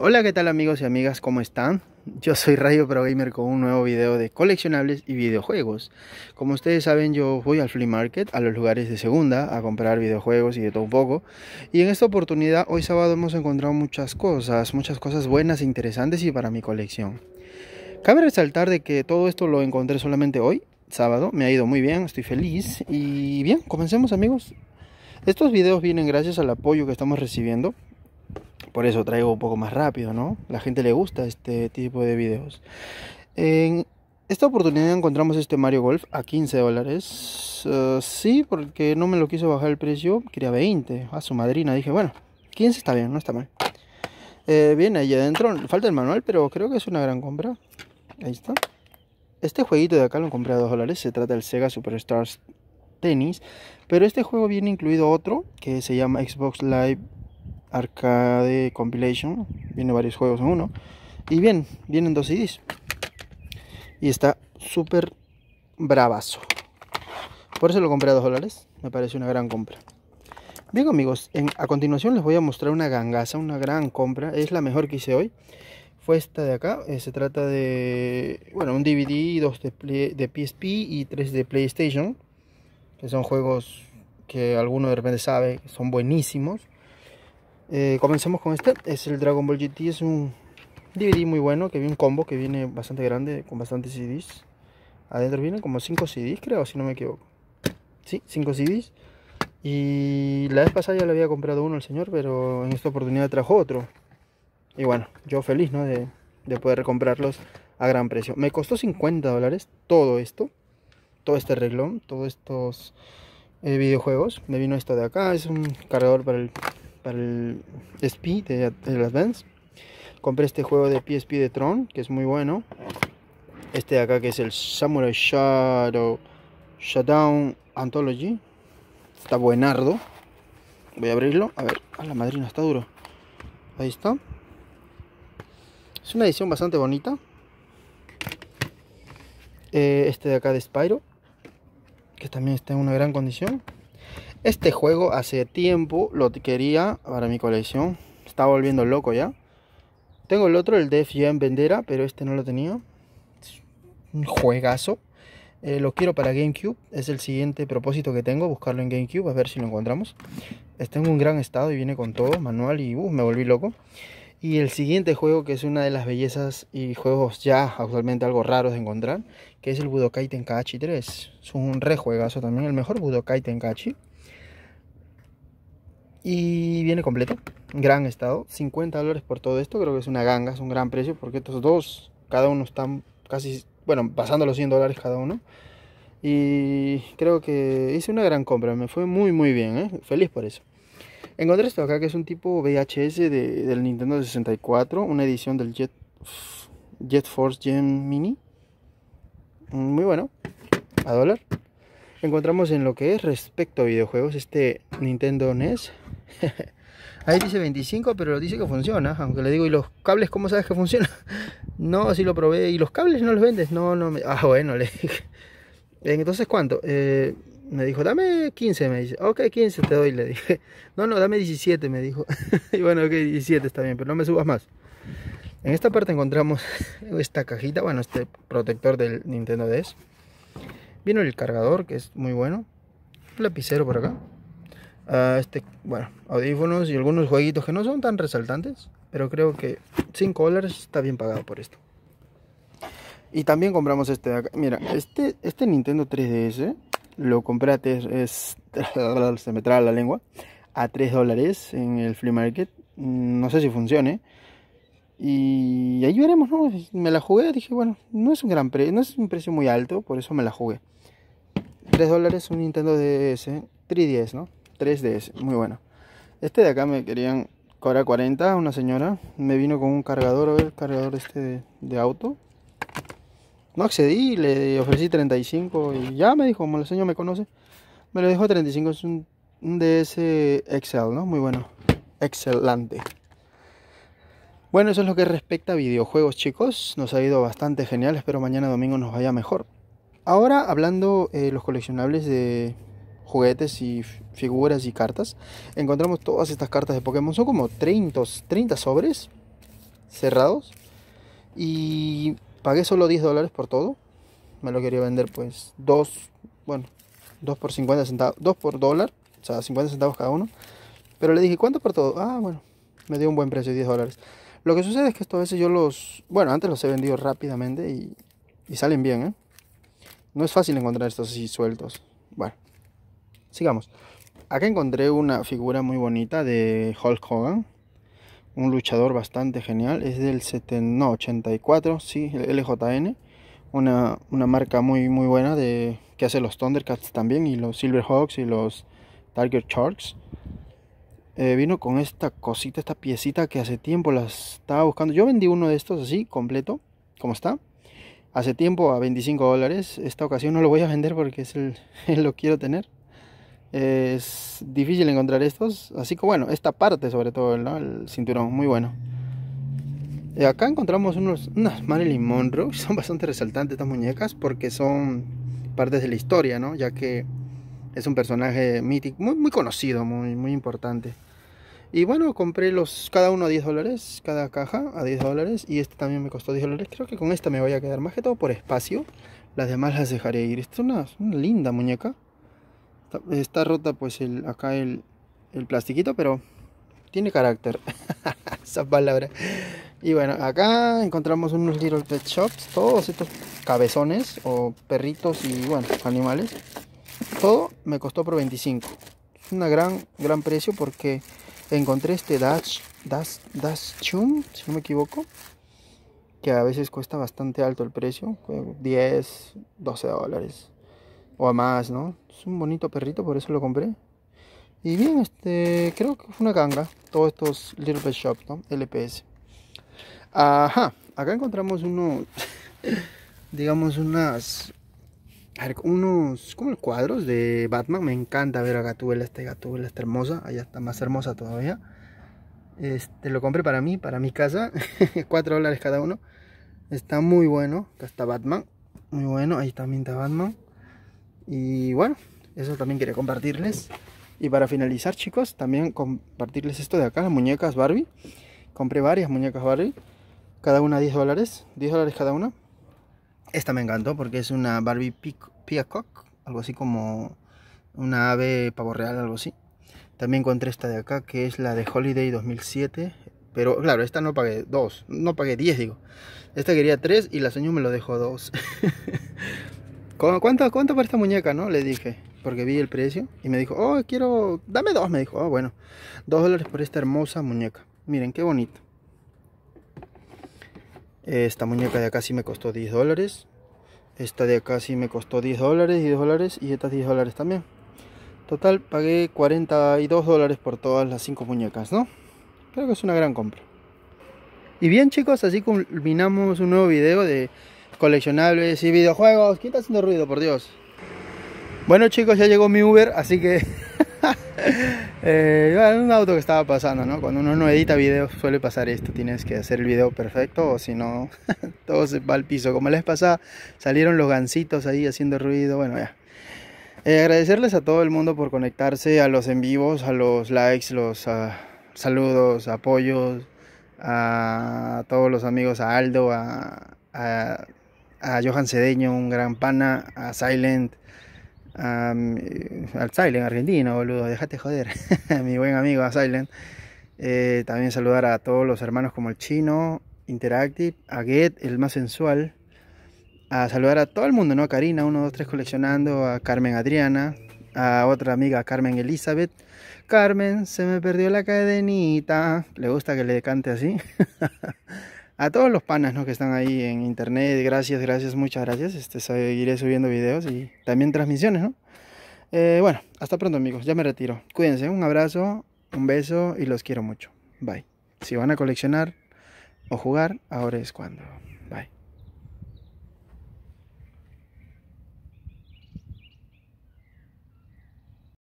Hola, ¿qué tal amigos y amigas? ¿Cómo están? Yo soy Radio Pro Gamer con un nuevo video de coleccionables y videojuegos. Como ustedes saben, yo voy al flea market, a los lugares de segunda, a comprar videojuegos y de todo un poco. Y en esta oportunidad, hoy sábado, hemos encontrado muchas cosas, muchas cosas buenas, e interesantes y para mi colección. Cabe resaltar de que todo esto lo encontré solamente hoy, sábado. Me ha ido muy bien, estoy feliz. Y bien, comencemos amigos. Estos videos vienen gracias al apoyo que estamos recibiendo por eso traigo un poco más rápido, ¿no? La gente le gusta este tipo de videos. En esta oportunidad encontramos este Mario Golf a 15 dólares. Eh, sí, porque no me lo quiso bajar el precio. Quería 20. A su madrina dije, bueno, 15 está bien, no está mal. Eh, viene bien, ahí adentro falta el manual, pero creo que es una gran compra. Ahí está. Este jueguito de acá lo compré a 2 dólares. Se trata del Sega Superstars Tennis. Pero este juego viene incluido otro que se llama Xbox Live Arcade Compilation. Viene varios juegos en uno. Y bien, vienen dos CDs. Y está súper bravazo. Por eso lo compré a 2 dólares. Me parece una gran compra. Bien amigos, a continuación les voy a mostrar una gangaza, una gran compra. Es la mejor que hice hoy. Fue esta de acá. Eh, se trata de, bueno, un DVD, dos de, PSP y tres de PlayStation. Que son juegos que alguno de repente sabe son buenísimos. Eh, comencemos con este, es el Dragon Ball GT, es un DVD muy bueno, que viene un combo que viene bastante grande, con bastantes CDs. Adentro vienen como 5 CDs, creo, si no me equivoco. Sí, 5 CDs. Y la vez pasada ya le había comprado uno al señor, pero en esta oportunidad trajo otro. Y bueno, yo feliz, ¿no? De, de poder comprarlos a gran precio. Me costó 50 dólares todo esto, todo este reglón, todos estos eh, videojuegos. Me vino esto de acá, es un cargador para el el SP de, las Advance. Compré este juego de PSP de Tron, que es muy bueno. Este de acá que es el Samurai Shadow Shutdown Anthology. Está buenardo. Voy a abrirlo. A ver, a la madrina está duro. Ahí está. Es una edición bastante bonita. Eh, este de acá de Spyro. Que también está en una gran condición. Este juego hace tiempo lo quería para mi colección. Estaba volviendo loco ya. Tengo el otro, el Def Jam Vendera, pero este no lo tenía. un juegazo. Eh, lo quiero para GameCube. Es el siguiente propósito que tengo, buscarlo en GameCube, a ver si lo encontramos. Está en un gran estado y viene con todo, manual y uh, me volví loco. Y el siguiente juego, que es una de las bellezas y juegos ya actualmente algo raros de encontrar, que es el Budokai Tenkaichi 3. Es un rejuegazo también, el mejor Budokai Tenkaichi. Y viene completo, gran estado, 50 dólares por todo esto, creo que es una ganga, es un gran precio, porque estos dos, cada uno están casi, bueno, pasando los 100 dólares cada uno. Y creo que hice una gran compra, me fue muy muy bien, ¿eh? feliz por eso. Encontré esto acá que es un tipo VHS de, del Nintendo 64, una edición del Jet, Jet Force Gen Mini. Mm, muy bueno, a dólar. Encontramos en lo que es respecto a videojuegos este Nintendo NES. Ahí dice 25, pero lo dice que funciona. Aunque le digo, ¿y los cables cómo sabes que funciona? No, si lo probé. ¿Y los cables no los vendes? No, no. Ah, bueno, le dije. Entonces, ¿cuánto? Eh, me dijo, dame 15, me dice, ok, 15 te doy, le dije, no, no, dame 17, me dijo, y bueno, ok, 17 está bien, pero no me subas más. En esta parte encontramos esta cajita, bueno, este protector del Nintendo DS. Vino el cargador, que es muy bueno, lapicero por acá, ah, este, bueno, audífonos y algunos jueguitos que no son tan resaltantes, pero creo que 5 dólares está bien pagado por esto. Y también compramos este de acá. Mira, este, este Nintendo 3DS lo compré es, se me traba la lengua, a 3 dólares en el free market. Mm, no sé si funcione. Y ahí veremos, ¿no? Me la jugué, dije, bueno, no es un gran precio, no es un precio muy alto, por eso me la jugué. 3 dólares un Nintendo DS, 3DS, ¿no? 3DS, muy bueno. Este de acá me querían cobrar 40, una señora. Me vino con un cargador, a ver, cargador este de auto. No accedí, le ofrecí 35 y ya me dijo, como el señor me conoce, me lo dejó 35. Es un, DS Excel, ¿no? Muy bueno. Excelente. Bueno, eso es lo que respecta a videojuegos, chicos. Nos ha ido bastante genial. Espero mañana domingo nos vaya mejor. Ahora, hablando de eh, los coleccionables de juguetes y figuras y cartas, encontramos todas estas cartas de Pokémon. Son como 30, 30 sobres cerrados. Y pagué solo 10 dólares por todo. Me lo quería vender pues dos bueno, dos por 50 centavos, dos por dólar, o sea, 50 centavos cada uno. Pero le dije, ¿cuánto por todo? Ah, bueno, me dio un buen precio, 10 dólares. Lo que sucede es que esto veces yo los, bueno, antes los he vendido rápidamente y, y salen bien, ¿eh? No es fácil encontrar estos así sueltos. Bueno, sigamos. Acá encontré una figura muy bonita de Hulk Hogan un luchador bastante genial, es del 70, 84, sí, LJN, una, marca muy, muy buena de, que hace los Thundercats también y los Silverhawks y los Target Sharks. Eh, vino con esta cosita, esta piecita que hace tiempo la estaba buscando. Yo vendí uno de estos así, completo, como está. Hace tiempo a 25 dólares. Esta ocasión no lo voy a vender porque es, el, lo quiero tener. Es difícil encontrar estos, así que bueno, esta parte sobre todo, el cinturón, muy bueno. Y eh, acá encontramos unos, unas Marilyn Monroe, son bastante resaltantes estas muñecas porque son partes de la historia, ¿no? ya que es un personaje mítico, muy, muy conocido, muy, muy importante. Y bueno, compré los cada uno a 10 dólares, cada caja a 10 dólares. Y este también me costó 10 dólares. Creo que con esta me voy a quedar más que todo por espacio. Las demás las dejaré ir. Esta es una linda muñeca. Está rota pues acá el, plastiquito, pero tiene carácter. Esa palabra. Y bueno, acá encontramos unos Little Pet Shops. Todos estos cabezones o perritos y bueno, animales. Todo me costó por 25. Es un gran, gran precio porque encontré este Dash, Dash, Dash si no me equivoco. Que a veces cuesta bastante alto el precio. 10, 12 dólares o más, ¿no? Es un bonito perrito, por eso lo compré. Y bien, este, creo que fue una ganga, todos estos Little Pet Shop, ¿no? LPS. Ajá, acá encontramos uno, digamos unas, unos, como cuadros de Batman. Me encanta ver a Gatuela, este esta Gatuela está hermosa, allá está más hermosa todavía. Este, lo compré para mí, para mi casa, 4 dólares cada uno. Está muy bueno, acá está Batman, muy bueno, ahí también está Batman. Y bueno, eso también quería compartirles. Y para finalizar chicos, también compartirles esto de acá, las muñecas Barbie. Compré varias muñecas Barbie, cada una 10 dólares, 10 dólares cada una. Esta me encantó porque es una Barbie Peacock, algo así como una ave pavo real, algo así. También encontré esta de acá, que es la de Holiday 2007. Pero claro, esta no pagué dos, no pagué 10, digo. Esta quería 3 y la sueño me lo dejó dos ¿Cuánto, ¿Cuánto por esta muñeca, no? Le dije, porque vi el precio. Y me dijo, oh, quiero, dame dos. Me dijo, oh, bueno, dos dólares por esta hermosa muñeca. Miren, qué bonito. Esta muñeca de acá sí me costó 10 dólares. Esta de acá sí me costó 10 dólares, Y 10 dólares. Y estas 10 dólares también. Total, pagué 42 dólares por todas las cinco muñecas, ¿no? Creo que es una gran compra. Y bien chicos, así culminamos un nuevo video de coleccionables y videojuegos. ¿Quién está haciendo ruido, por Dios? Bueno chicos, ya llegó mi Uber, así que... eh, un auto que estaba pasando, ¿no? Cuando uno no edita videos suele pasar esto, tienes que hacer el video perfecto o si no, todo se va al piso. Como les pasa, salieron los gancitos ahí haciendo ruido, bueno, ya. Eh, agradecerles a todo el mundo por conectarse, a los en vivos, a los likes, los ah, saludos, apoyos, a todos los amigos, a Aldo, a a Johan Cedeño, un gran pana, a Silent, eh, al Silent argentino, boludo, dejate joder, mi buen amigo a Silent. Eh, también saludar a todos los hermanos como el chino, Interactive, a Get, el más sensual. A saludar a todo el mundo, ¿no? A Karina, tres coleccionando, a Carmen Adriana, a otra amiga, Carmen Elizabeth. Carmen, se me perdió la cadenita. Le gusta que le cante así. a todos los panas ¿no? que están ahí en internet, gracias, gracias, muchas gracias. Este, seguiré subiendo videos y también transmisiones, ¿no? Eh, bueno, hasta pronto amigos, ya me retiro. Cuídense, un abrazo, un beso y los quiero mucho. Bye. Si van a coleccionar o jugar, ahora es cuando.